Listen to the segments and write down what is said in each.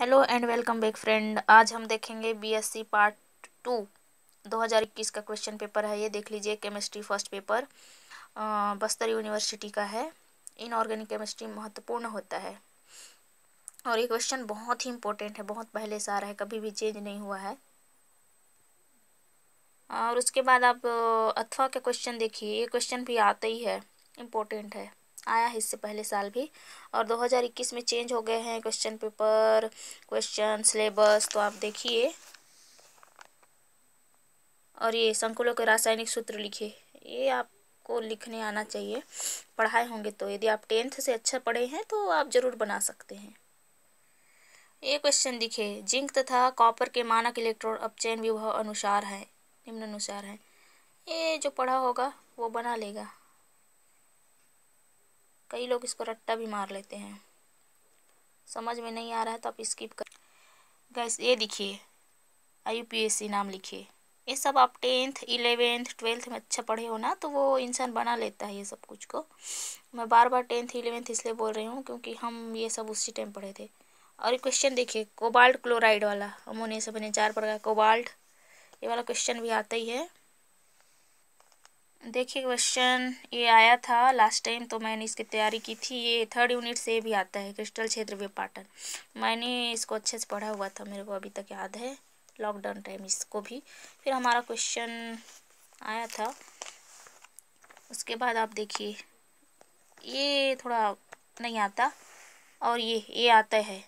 hello and welcome back friend आज हम देखेंगे बीएससी पार्ट टू 2021 का क्वेश्चन पेपर है ये देख लीजिए chemistry first paper Bastar university का है इनऑर्गेनिक केमिस्ट्री महत्वपूर्ण होता है और ये क्वेश्चन बहुत ही इम्पोर्टेंट है बहुत पहले से आ रहा है कभी भी चेंज नहीं हुआ है और उसके बाद आप अथवा का क्वेश्चन देखिए ये क्वेश्चन भी आता ही है इम्पोर्टेंट है आया है इससे पहले साल भी और 2021 में चेंज हो गए हैं क्वेश्चन पेपर क्वेश्चन सिलेबस तो आप देखिए और ये संकुलों के रासायनिक सूत्र लिखे ये आपको लिखने आना चाहिए पढ़ाए होंगे तो यदि आप टेंथ से अच्छा पढ़े हैं तो आप ज़रूर बना सकते हैं ये क्वेश्चन दिखे जिंक तथा कॉपर के मानक इलेक्ट्रॉन अपचयन विभव अनुसार है निम्न अनुसार है ये जो पढ़ा होगा वो बना लेगा कई लोग इसको रट्टा भी मार लेते हैं समझ में नहीं आ रहा है तो आप स्किप कर गैस ये देखिए आई यू नाम लिखिए ये सब आप टेंथ इलेवेंथ ट्वेल्थ में अच्छा पढ़े हो ना तो वो इंसान बना लेता है ये सब कुछ को मैं बार बार टेंथ इलेवेंथ इसलिए बोल रही हूँ क्योंकि हम ये सब उसी टाइम पढ़े थे और क्वेश्चन देखिए कोबाल्ट क्लोराइड वाला अमोनिया से बने चार प्रकार कोबाल्ट ये वाला क्वेश्चन भी आता ही है देखिए क्वेश्चन ये आया था लास्ट टाइम तो मैंने इसकी तैयारी की थी ये थर्ड यूनिट से भी आता है क्रिस्टल क्षेत्र विपाटन मैंने इसको अच्छे से पढ़ा हुआ था मेरे को अभी तक याद है लॉकडाउन टाइम इसको भी फिर हमारा क्वेश्चन आया था उसके बाद आप देखिए ये थोड़ा नहीं आता और ये ये आता है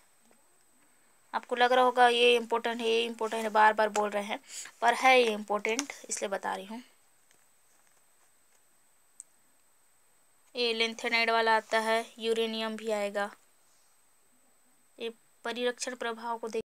आपको लग रहा होगा ये इम्पोर्टेंट है ये इम्पोर्टेंट है बार बार बोल रहे हैं पर है ये इम्पोर्टेंट इसलिए बता रही हूँ ये लेंथेनाइड वाला आता है यूरेनियम भी आएगा ये परिरक्षण प्रभाव को देख